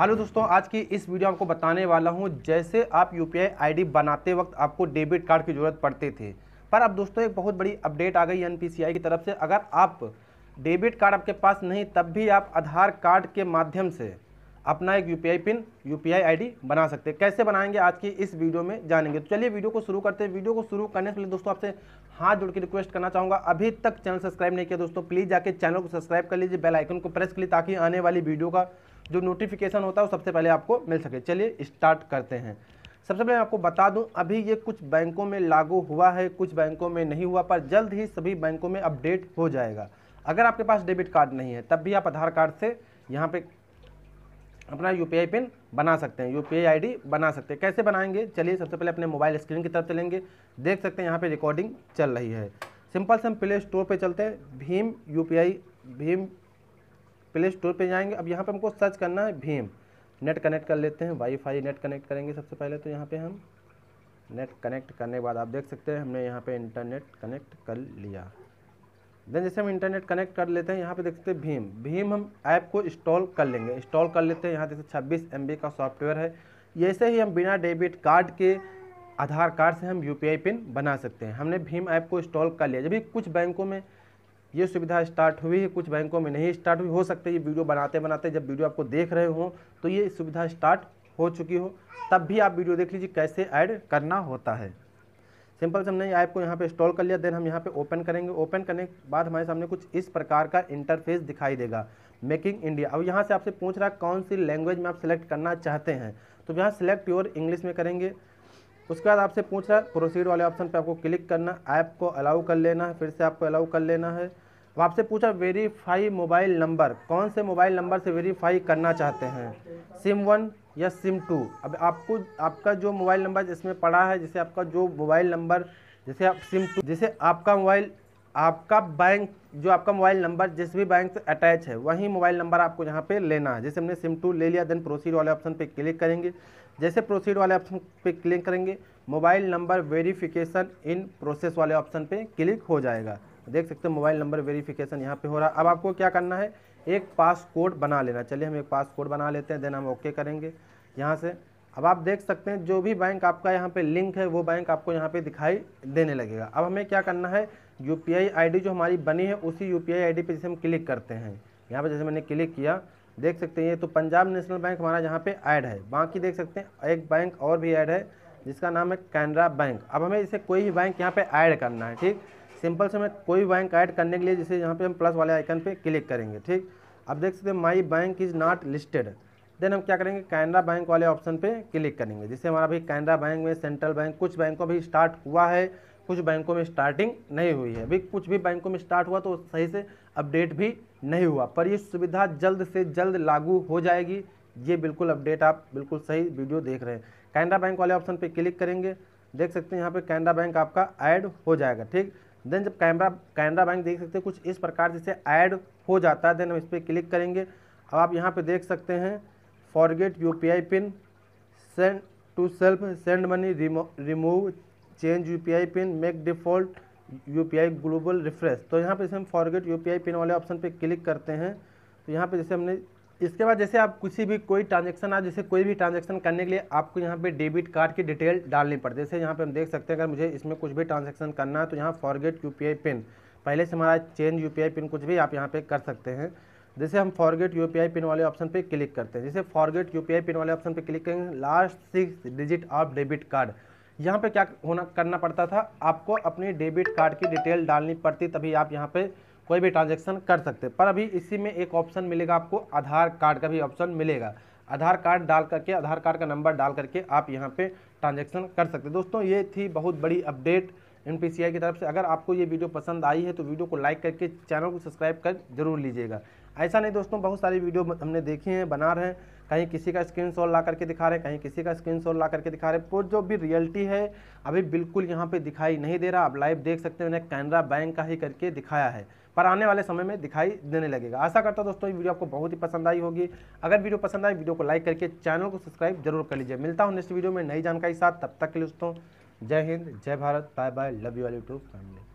hello दोस्तों आज की इस वीडियो आपको बताने वाला हूं जैसे आप यू पी बनाते वक्त आपको डेबिट कार्ड की ज़रूरत पड़ती थी पर अब दोस्तों एक बहुत बड़ी अपडेट आ गई एन की तरफ से अगर आप डेबिट कार्ड आपके पास नहीं तब भी आप आधार कार्ड के माध्यम से अपना एक यूपीआई पिन यू पी बना सकते हैं कैसे बनाएंगे आज की इस वीडियो में जानेंगे तो चलिए वीडियो को शुरू करते हैं वीडियो को शुरू करने से पहले दोस्तों आपसे हाथ जोड़ के रिक्वेस्ट करना चाहूँगा अभी तक चैनल सब्सक्राइब नहीं किया दोस्तों प्लीज़ जाके चैनल को सब्सक्राइब कर लीजिए बेल आइकन को प्रेस कर लीजिए ताकि आने वाली वीडियो का जो नोटिफिकेशन होता है वो सबसे पहले आपको मिल सके चलिए स्टार्ट करते हैं सबसे पहले आपको बता दूँ अभी ये कुछ बैंकों में लागू हुआ है कुछ बैंकों में नहीं हुआ पर जल्द ही सभी बैंकों में अपडेट हो जाएगा अगर आपके पास डेबिट कार्ड नहीं है तब भी आप आधार कार्ड से यहाँ पे अपना यू पिन बना सकते हैं यू पी बना सकते हैं कैसे बनाएंगे चलिए सबसे पहले अपने मोबाइल स्क्रीन की तरफ चलेंगे देख सकते हैं यहाँ पर रिकॉर्डिंग चल रही है सिंपल से हम प्ले स्टोर पर चलते हैं Bhim you Bhim play store पर जाएंगे अब यहाँ पर हमको सर्च करना है भीम नेट कनेक्ट कर लेते हैं वाईफाई नेट कनेक्ट करेंगे सबसे पहले तो यहाँ पर हम नेट कनेक्ट करने के बाद आप देख सकते हैं हमने यहाँ पर इंटरनेट कनेक्ट कर लिया देन जैसे हम इंटरनेट कनेक्ट कर लेते हैं यहाँ पे देख सकते हैं भीम भीम हम ऐप को इंस्टॉल कर लेंगे इंस्टॉल कर लेते हैं यहाँ देखते छब्बीस एम का सॉफ्टवेयर है ऐसे ही हम बिना डेबिट कार्ड के आधार कार्ड से हम यू पिन बना सकते हैं हमने भीम ऐप को इंस्टॉल कर लिया जब भी कुछ बैंकों में ये सुविधा स्टार्ट हुई है कुछ बैंकों में नहीं स्टार्ट हुई हो सकते ये वीडियो बनाते बनाते जब वीडियो आपको देख रहे हो तो ये सुविधा स्टार्ट हो चुकी हो तब भी आप वीडियो देख लीजिए कैसे ऐड करना होता है सिंपल से हमने ऐप को यहाँ पे इंस्टॉल कर लिया देन हम यहाँ पे ओपन करेंगे ओपन करने के बाद हमारे सामने कुछ इस प्रकार का इंटरफेस दिखाई देगा मेकिंग इंडिया अब यहाँ से आपसे पूछ रहा कौन सी लैंग्वेज में आप सिलेक्ट करना चाहते हैं तो यहाँ सेलेक्ट योर इंग्लिश में करेंगे उसके बाद आपसे पूछ रहा है प्रोसीड वाले ऑप्शन पर आपको क्लिक करना ऐप को अलाउ कर लेना है फिर से आपको अलाउ कर लेना है अब आपसे पूछा वेरीफाई मोबाइल नंबर कौन से मोबाइल नंबर से वेरीफाई करना चाहते हैं सिम वन या सिम टू अब आपको आपका जो मोबाइल नंबर इसमें पड़ा है जैसे आपका जो मोबाइल नंबर जैसे आप सिम टू जैसे आपका मोबाइल आपका बैंक जो आपका मोबाइल नंबर जिस भी बैंक से अटैच है वही मोबाइल नंबर आपको यहाँ पे लेना है जैसे हमने सिम टू ले लिया देन प्रोसीड वाले ऑप्शन पे क्लिक करेंगे जैसे प्रोसीड वाले ऑप्शन पे क्लिक करेंगे mobile number verification in process वाले ऑप्शन पे क्लिक हो जाएगा देख सकते हो मोबाइल नंबर वेरिफिकेशन यहाँ पे हो रहा है अब आपको क्या करना है एक पास कोड बना लेना चलिए हम एक पास कोड बना लेते हैं देन हम ओके करेंगे यहाँ से अब आप देख सकते हैं जो भी बैंक आपका यहाँ पे लिंक है वो बैंक आपको यहाँ पे दिखाई देने लगेगा अब हमें क्या करना है यू पी जो हमारी बनी है उसी यू पी आई जैसे हम क्लिक करते हैं यहाँ पर जैसे मैंने क्लिक किया देख सकते हैं ये तो पंजाब नेशनल बैंक हमारा यहाँ पर ऐड है बाकी देख सकते हैं एक बैंक और भी ऐड है जिसका नाम है कैनरा बैंक अब हमें इसे कोई भी बैंक यहाँ पर ऐड करना है ठीक सिंपल से मैं कोई बैंक ऐड करने के लिए जैसे यहाँ पे हम प्लस वाले आइकन पे क्लिक करेंगे ठीक आप देख सकते हैं my bank is not listed then हम क्या करेंगे कैनरा बैंक वाले ऑप्शन पे क्लिक करेंगे जिससे हमारा भी कैनरा बैंक में सेंट्रल बैंक कुछ बैंकों में स्टार्ट हुआ है कुछ बैंकों में स्टार्टिंग नहीं हुई है अभी कुछ भी बैंकों में स्टार्ट हुआ तो सही से अपडेट भी नहीं हुआ पर ये सुविधा जल्द से जल्द लागू हो जाएगी ये बिल्कुल अपडेट आप बिल्कुल सही वीडियो देख रहे हैं कैनरा बैंक वाले ऑप्शन पर क्लिक करेंगे देख सकते हैं यहाँ पर कैनरा बैंक आपका ऐड हो जाएगा ठीक देन जब कैमरा कैनरा बैंक देख सकते हैं कुछ इस प्रकार जैसे ऐड हो जाता है देन हम इस पर क्लिक करेंगे अब आप यहाँ पे देख सकते हैं forget U P I PIN send to self send money remove change U P I PIN make default U P I global refresh तो यहाँ पे जैसे हम forget U P I PIN वाले ऑप्शन पे क्लिक करते हैं तो यहाँ पे जैसे हमने इसके बाद जैसे आप किसी भी कोई ट्रांजेक्शन आप जैसे कोई भी ट्रांजेक्शन करने के लिए आपको यहाँ पे डेबिट कार्ड की डिटेल डालनी पड़ती है जैसे यहाँ पे हम देख सकते हैं अगर मुझे इसमें कुछ भी ट्रांजेक्शन करना है तो यहाँ फॉरगेट यू पिन पहले से हमारा चेंज यू पिन कुछ भी आप यहाँ पर कर सकते हैं जैसे हम फॉरगेट यू पिन वाले ऑप्शन पर क्लिक करते हैं जैसे फॉरगेट यू पिन वाले ऑप्शन पर क्लिक करेंगे last six digit of debit card यहाँ पर क्या होना करना पड़ता था आपको अपनी डेबिट कार्ड की डिटेल डालनी पड़ती तभी आप यहाँ पर कोई भी ट्रांजेक्शन कर सकते पर अभी इसी में एक ऑप्शन मिलेगा आपको आधार कार्ड का भी ऑप्शन मिलेगा आधार कार्ड डाल करके आधार कार्ड का नंबर डाल करके आप यहाँ पर ट्रांजेक्शन कर सकते दोस्तों ये थी बहुत बड़ी अपडेट एन की तरफ से अगर आपको ये वीडियो पसंद आई है तो वीडियो को लाइक करके चैनल को सब्सक्राइब कर जरूर लीजिएगा ऐसा नहीं दोस्तों बहुत सारी वीडियो हमने देखी हैं बना रहे हैं कहीं किसी का स्क्रीन शॉट ला करके दिखा रहे हैं कहीं किसी का स्क्रीन शॉट ला करके दिखा रहे हैं पर जो भी रियलिटी है अभी बिल्कुल यहाँ पर दिखाई नहीं दे रहा आप लाइव देख सकते हैं मैंने कैनरा बैंक का ही करके दिखाया है पर आने वाले समय में दिखाई देने लगेगा आशा करता हूँ दोस्तों ये वीडियो आपको बहुत ही पसंद आई होगी अगर वीडियो पसंद आई वीडियो को लाइक करके चैनल को सब्सक्राइब जरूर कर लीजिए मिलता हूँ नेक्स्ट वीडियो में नई जानकारी साथ तब तक के लिए दोस्तों जय हिंद जय Bharat bye bye love you वाली यूट्यूब फैमिली